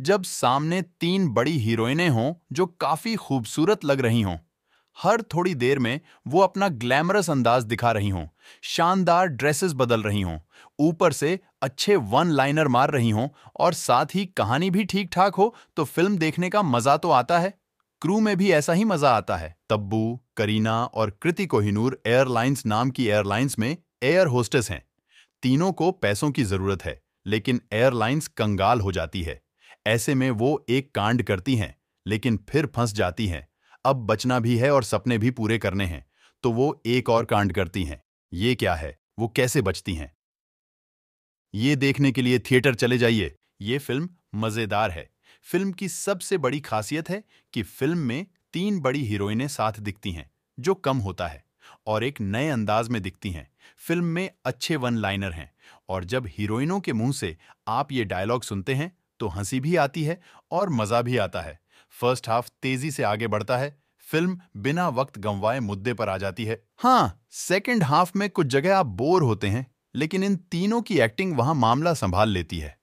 जब सामने तीन बड़ी हीरोइनें हों जो काफी खूबसूरत लग रही हों हर थोड़ी देर में वो अपना ग्लैमरस अंदाज दिखा रही हों शानदार ड्रेसेस बदल रही हों ऊपर से अच्छे वन लाइनर मार रही हों और साथ ही कहानी भी ठीक ठाक हो तो फिल्म देखने का मजा तो आता है क्रू में भी ऐसा ही मजा आता है तब्बू करीना और कृति कोहिनूर एयरलाइंस नाम की एयरलाइंस में एयर होस्टेस हैं तीनों को पैसों की जरूरत है लेकिन एयरलाइंस कंगाल हो जाती है ऐसे में वो एक कांड करती हैं लेकिन फिर फंस जाती हैं अब बचना भी है और सपने भी पूरे करने हैं तो वो एक और कांड करती हैं ये क्या है वो कैसे बचती हैं ये देखने के लिए थिएटर चले जाइए ये फिल्म मज़ेदार है फिल्म की सबसे बड़ी खासियत है कि फिल्म में तीन बड़ी हीरोइनें साथ दिखती हैं जो कम होता है और एक नए अंदाज में दिखती हैं फिल्म में अच्छे वन लाइनर हैं और जब हीरोइनों के मुंह से आप ये डायलॉग सुनते हैं तो हंसी भी आती है और मजा भी आता है फर्स्ट हाफ तेजी से आगे बढ़ता है फिल्म बिना वक्त गंवाए मुद्दे पर आ जाती है हाँ सेकेंड हाफ में कुछ जगह आप बोर होते हैं लेकिन इन तीनों की एक्टिंग वहां मामला संभाल लेती है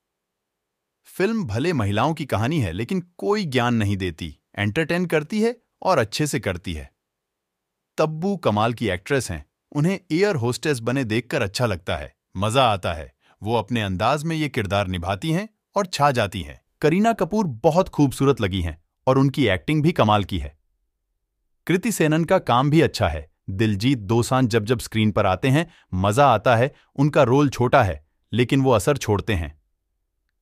फिल्म भले महिलाओं की कहानी है लेकिन कोई ज्ञान नहीं देती एंटरटेन करती है और अच्छे से करती है तब्बू कमाल की एक्ट्रेस हैं उन्हें एयर होस्टेस बने देखकर अच्छा लगता है मजा आता है वो अपने अंदाज में ये किरदार निभाती हैं और छा जाती हैं करीना कपूर बहुत खूबसूरत लगी हैं और उनकी एक्टिंग भी कमाल की है कृति सेनन का काम भी अच्छा है दिलजीत दोसान जब जब स्क्रीन पर आते हैं मजा आता है उनका रोल छोटा है लेकिन वो असर छोड़ते हैं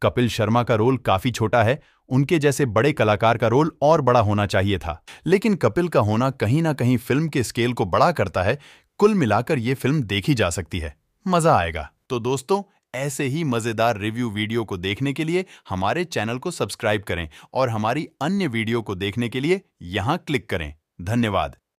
कपिल शर्मा का रोल काफी छोटा है उनके जैसे बड़े कलाकार का रोल और बड़ा होना चाहिए था लेकिन कपिल का होना कहीं ना कहीं फिल्म के स्केल को बड़ा करता है कुल मिलाकर यह फिल्म देखी जा सकती है मजा आएगा तो दोस्तों ऐसे ही मज़ेदार रिव्यू वीडियो को देखने के लिए हमारे चैनल को सब्सक्राइब करें और हमारी अन्य वीडियो को देखने के लिए यहां क्लिक करें धन्यवाद